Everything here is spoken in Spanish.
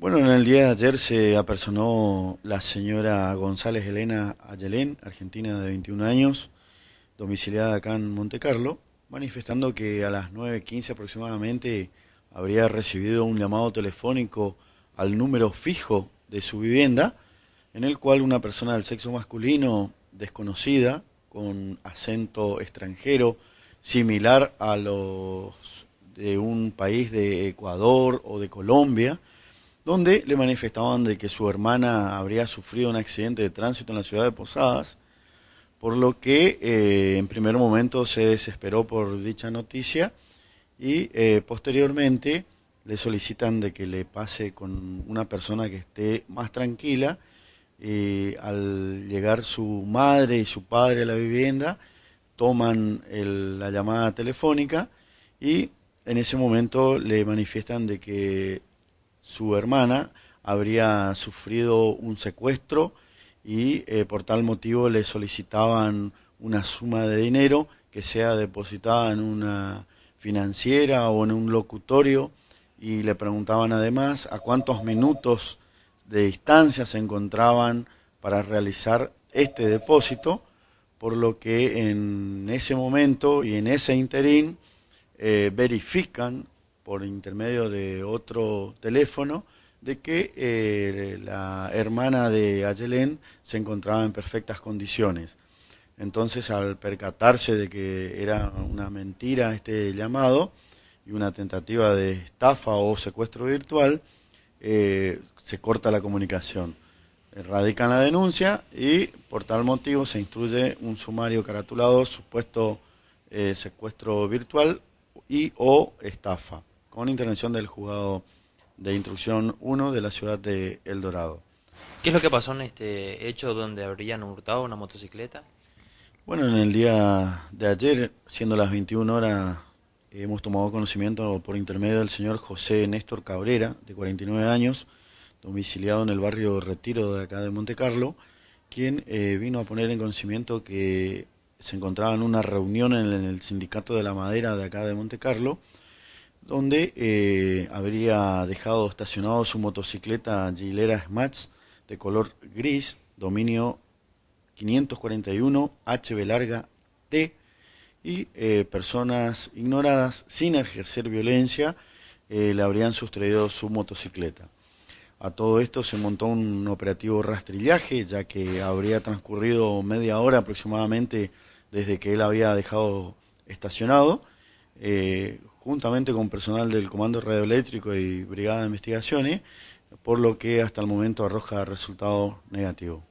Bueno, en el día de ayer se apersonó la señora González Elena Ayelén, argentina de 21 años, domiciliada acá en Carlo, manifestando que a las 9.15 aproximadamente habría recibido un llamado telefónico al número fijo de su vivienda, en el cual una persona del sexo masculino desconocida, con acento extranjero, similar a los de un país de Ecuador o de Colombia, donde le manifestaban de que su hermana habría sufrido un accidente de tránsito en la ciudad de Posadas, por lo que eh, en primer momento se desesperó por dicha noticia y eh, posteriormente le solicitan de que le pase con una persona que esté más tranquila. y al llegar su madre y su padre a la vivienda, toman la llamada telefónica y en ese momento le manifiestan de que su hermana habría sufrido un secuestro y eh, por tal motivo le solicitaban una suma de dinero que sea depositada en una financiera o en un locutorio y le preguntaban además a cuántos minutos de distancia se encontraban para realizar este depósito, por lo que en ese momento y en ese interín eh, verifican por intermedio de otro teléfono de que eh, la hermana de Ayelén se encontraba en perfectas condiciones. Entonces, al percatarse de que era una mentira este llamado y una tentativa de estafa o secuestro virtual, eh, se corta la comunicación. Radican la denuncia y por tal motivo se instruye un sumario caratulado, supuesto eh, secuestro virtual y o estafa con intervención del juzgado de instrucción 1 de la ciudad de El Dorado. ¿Qué es lo que pasó en este hecho donde habrían hurtado una motocicleta? Bueno, en el día de ayer, siendo las 21 horas, hemos tomado conocimiento por intermedio del señor José Néstor Cabrera, de 49 años, domiciliado en el barrio Retiro de acá de Monte Carlo, quien eh, vino a poner en conocimiento que se encontraba en una reunión en el sindicato de la madera de acá de Monte Carlo, donde eh, habría dejado estacionado su motocicleta Gilera Smatch de color gris, dominio 541 HB larga T, y eh, personas ignoradas, sin ejercer violencia, eh, le habrían sustraído su motocicleta. A todo esto se montó un operativo rastrillaje, ya que habría transcurrido media hora aproximadamente desde que él había dejado estacionado eh, juntamente con personal del Comando Radioeléctrico y Brigada de Investigaciones, por lo que hasta el momento arroja resultado negativo.